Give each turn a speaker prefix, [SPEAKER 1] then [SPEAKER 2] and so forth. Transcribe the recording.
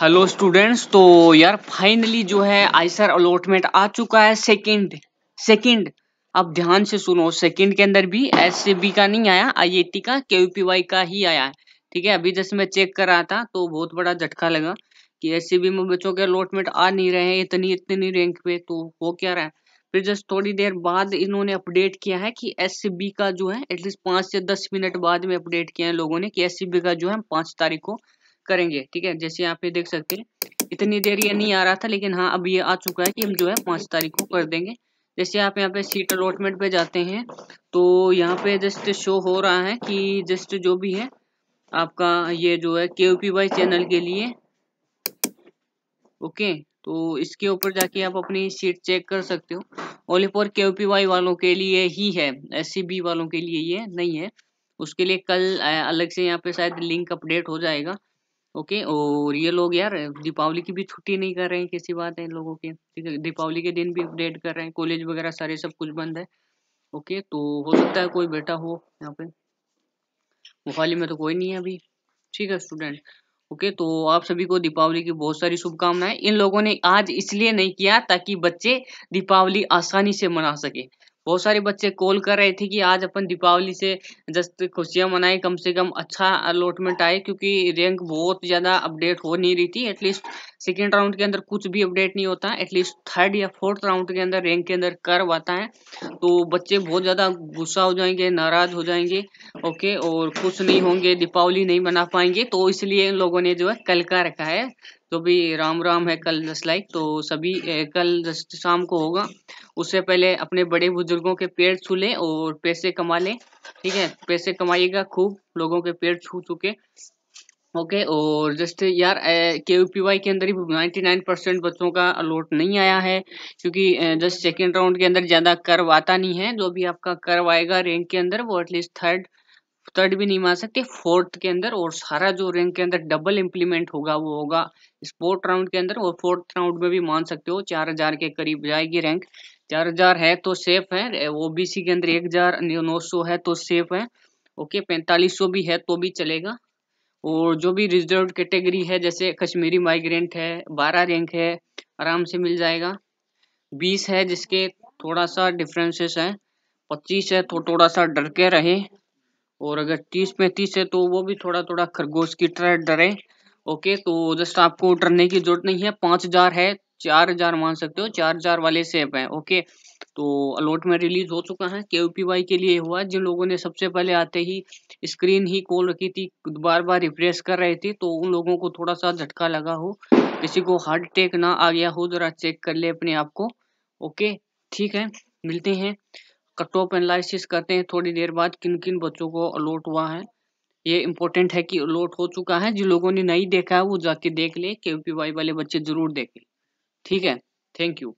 [SPEAKER 1] hello students तो यार finally जो है आइसर अलॉटमेंट आ चुका है सेकंड सेकंड अब ध्यान से सुनो सेकंड के अंदर भी एस बी का नहीं आया आई e का के का ही आया है ठीक है अभी जैसे मैं चेक कर रहा था तो बहुत बड़ा झटका लगा कि एस में बच्चों के अलॉटमेंट आ नहीं रहे हैं इतनी इतनी रैंक पे तो वो क्या रहा है फिर जस्ट थोड़ी देर बाद इन्होंने अपडेट किया है कि एस का जो है एटलीस्ट पाँच से दस मिनट बाद में अपडेट किया है लोगों ने कि एस का जो है पाँच तारीख को करेंगे ठीक है जैसे यहाँ पे देख सकते हैं इतनी देर ये नहीं आ रहा था लेकिन हाँ अब ये आ चुका है कि हम जो है पाँच तारीख को कर देंगे जैसे आप यहाँ पे सीट अलॉटमेंट पे जाते हैं तो यहाँ पे जस्ट शो हो रहा है कि जस्ट जो भी है आपका ये जो है के वाई चैनल के लिए ओके तो इसके ऊपर जाके आप अपनी सीट चेक कर सकते हो ओनली फॉर के वाई वालों के लिए ही है एस वालों के लिए ये नहीं है उसके लिए कल अलग से यहाँ पे शायद लिंक अपडेट हो जाएगा ओके और ये लोग यार दीपावली की भी छुट्टी नहीं कर रहे हैं कैसी बात है लोगों के ठीक है दीपावली के दिन भी अपडेट कर रहे हैं कॉलेज वगैरह सारे सब कुछ बंद है ओके तो हो सकता है कोई बेटा हो यहाँ पे मोहाली में तो कोई नहीं है अभी ठीक है स्टूडेंट ओके तो आप सभी को दीपावली की बहुत सारी शुभकामनाएं इन लोगों ने आज इसलिए नहीं किया ताकि बच्चे दीपावली आसानी से मना सके बहुत सारे बच्चे कॉल कर रहे थे कि आज अपन दीपावली से जस्ट खुशियां मनाएं कम से कम अच्छा अलॉटमेंट आए क्योंकि रैंक बहुत ज्यादा अपडेट हो नहीं रही थी एटलीस्ट सेकेंड राउंड के अंदर कुछ भी अपडेट नहीं होता एटलीस्ट थर्ड या फोर्थ राउंड के अंदर रैंक के अंदर कर आता है तो बच्चे बहुत ज़्यादा गुस्सा हो जाएंगे नाराज हो जाएंगे ओके और कुछ नहीं होंगे दीपावली नहीं मना पाएंगे तो इसलिए इन लोगों ने जो है कल का रखा है तो भी राम राम है कल दस लाइक तो सभी कल जस्ट शाम को होगा उससे पहले अपने बड़े बुजुर्गों के पेड़ छू लें और पैसे कमा लें ठीक है पैसे कमाइएगा खूब लोगों के पेड़ छू चुके ओके और जस्ट यार के पी वाई के अंदर ही नाइन परसेंट बच्चों का अलॉट नहीं आया है क्योंकि जस्ट सेकेंड राउंड के अंदर ज़्यादा कर्व आता नहीं है जो भी आपका कर्व आएगा रैंक के अंदर वो एटलीस्ट थर्ड थर्ड भी नहीं मान सकते फोर्थ के अंदर और सारा जो रैंक के अंदर डबल इम्प्लीमेंट होगा वो होगा स्पोर्ट राउंड के अंदर और फोर्थ राउंड में भी मान सकते हो चार हजार के करीब जाएगी रैंक चार हजार है तो सेफ है ओबीसी के अंदर एक हजार नौ सौ है तो सेफ है ओके पैंतालीस सौ भी है तो भी चलेगा और जो भी रिजर्व कैटेगरी है जैसे कश्मीरी माइग्रेंट है बारह रैंक है आराम से मिल जाएगा बीस है जिसके थोड़ा सा डिफ्रेंसेस है पच्चीस है तो थोड़ा सा डर के रहे और अगर तीस पैंतीस है तो वो भी थोड़ा थोड़ा खरगोश की तरह डरे ओके तो जस्ट आपको डरने की जरूरत नहीं है पांच हजार है चार हजार मान सकते हो चार हजार वाले सेप है ओके तो अलॉट में रिलीज हो चुका है के के लिए हुआ जिन लोगों ने सबसे पहले आते ही स्क्रीन ही कॉल रखी थी बार बार रिफ्रेश कर रहे थे तो उन लोगों को थोड़ा सा झटका लगा हो किसी को हार्ट अटैक ना आ गया हो जरा चेक कर ले अपने आप को ओके ठीक है मिलते हैं कट ऑफ एनालिसिस करते हैं थोड़ी देर बाद किन किन बच्चों को अलॉट हुआ है ये इम्पोर्टेंट है कि अलॉट हो चुका है जिन लोगों ने नहीं देखा है वो जाके देख ले के वाले बच्चे जरूर देखें ठीक है थैंक यू